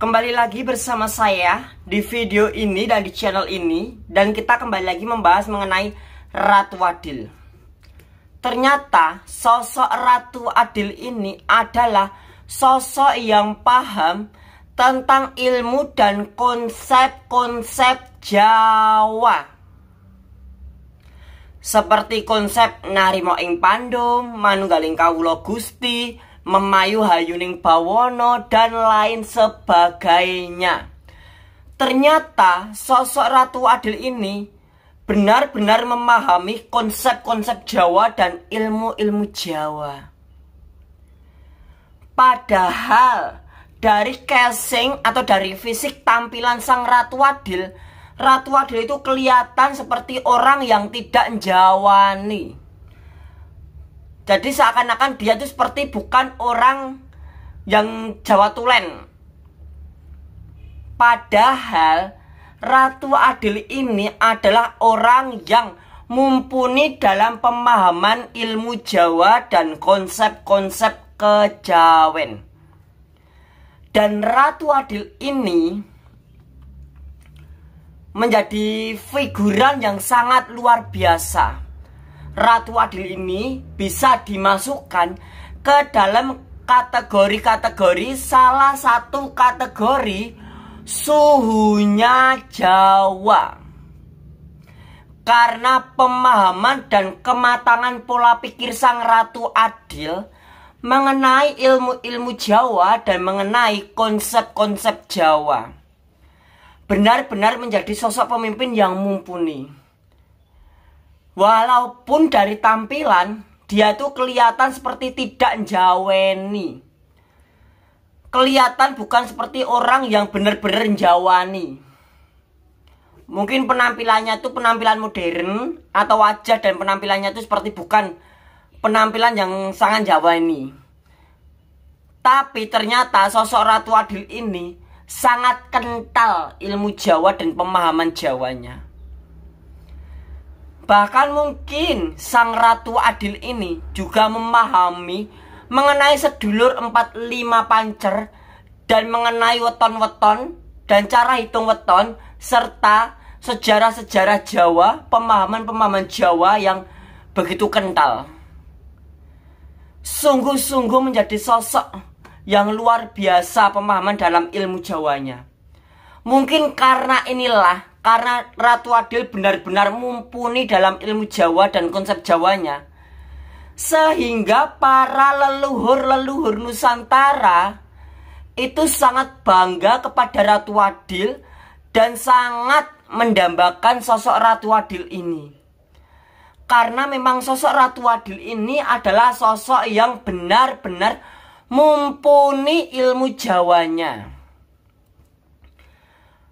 Kembali lagi bersama saya di video ini dan di channel ini Dan kita kembali lagi membahas mengenai Ratu Adil Ternyata sosok Ratu Adil ini adalah sosok yang paham tentang ilmu dan konsep-konsep Jawa Seperti konsep Narimo Ing Pandum, Manunggaling Kawulo Gusti, memayu hayuning bawono dan lain sebagainya. Ternyata sosok Ratu Adil ini benar-benar memahami konsep-konsep Jawa dan ilmu-ilmu Jawa. Padahal dari casing atau dari fisik tampilan sang Ratu Adil, Ratu Adil itu kelihatan seperti orang yang tidak Jawani jadi seakan-akan dia itu seperti bukan orang yang Jawa Tulen padahal Ratu Adil ini adalah orang yang mumpuni dalam pemahaman ilmu Jawa dan konsep-konsep kejawen dan Ratu Adil ini menjadi figuran yang sangat luar biasa. Ratu Adil ini bisa dimasukkan ke dalam kategori-kategori salah satu kategori suhunya Jawa karena pemahaman dan kematangan pola pikir sang ratu adil mengenai ilmu-ilmu Jawa dan mengenai konsep-konsep Jawa. Benar-benar menjadi sosok pemimpin yang mumpuni walaupun dari tampilan dia tuh kelihatan seperti tidak jaweni kelihatan bukan seperti orang yang benar-benar jawani mungkin penampilannya tuh penampilan modern atau wajah dan penampilannya tuh seperti bukan penampilan yang sangat Jawa ini. Tapi ternyata sosok Ratu Adil ini sangat kental ilmu Jawa dan pemahaman Jawanya. Bahkan mungkin sang Ratu Adil ini juga memahami mengenai sedulur 45 pancer dan mengenai weton-weton dan cara hitung weton serta sejarah-sejarah Jawa, pemahaman-pemahaman Jawa yang begitu kental. Sungguh-sungguh menjadi sosok yang luar biasa pemahaman dalam ilmu Jawanya. Mungkin karena inilah karena Ratu Adil benar-benar mumpuni dalam ilmu Jawa dan konsep Jawanya. Sehingga para leluhur-leluhur Nusantara itu sangat bangga kepada Ratu Adil dan sangat mendambakan sosok Ratu Adil ini. Karena memang sosok Ratu Adil ini adalah sosok yang benar-benar mumpuni ilmu Jawanya.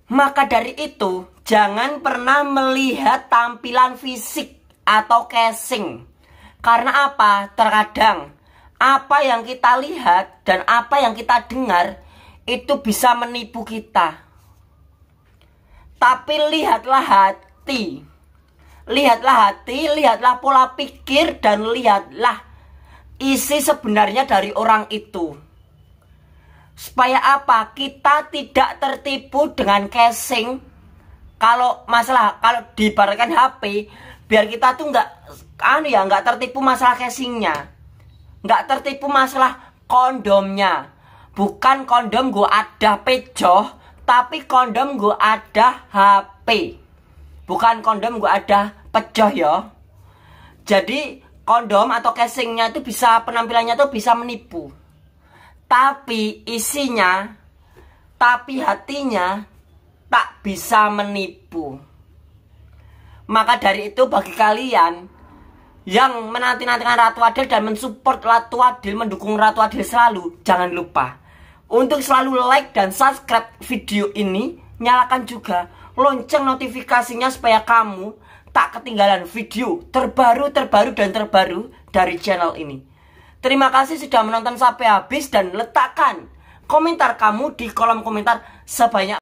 Maka dari itu, Jangan pernah melihat tampilan fisik atau casing. Karena apa? Terkadang apa yang kita lihat dan apa yang kita dengar itu bisa menipu kita. Tapi lihatlah hati. Lihatlah hati, lihatlah pola pikir dan lihatlah isi sebenarnya dari orang itu. Supaya apa? Kita tidak tertipu dengan casing kalau masalah kalau diibaratkan HP biar kita tuh nggak anu ya nggak tertipu masalah casingnya nggak tertipu masalah kondomnya bukan kondom gue ada pejoh tapi kondom gue ada HP bukan kondom gue ada pejoh ya jadi kondom atau casingnya itu bisa penampilannya tuh bisa menipu tapi isinya tapi hatinya tak bisa menipu. Maka dari itu bagi kalian yang menanti-nantikan Ratu Adil dan mensupport Ratu Adil, mendukung Ratu Adil selalu, jangan lupa untuk selalu like dan subscribe video ini, nyalakan juga lonceng notifikasinya supaya kamu tak ketinggalan video terbaru, terbaru, dan terbaru dari channel ini. Terima kasih sudah menonton sampai habis dan letakkan komentar kamu di kolom komentar sebanyak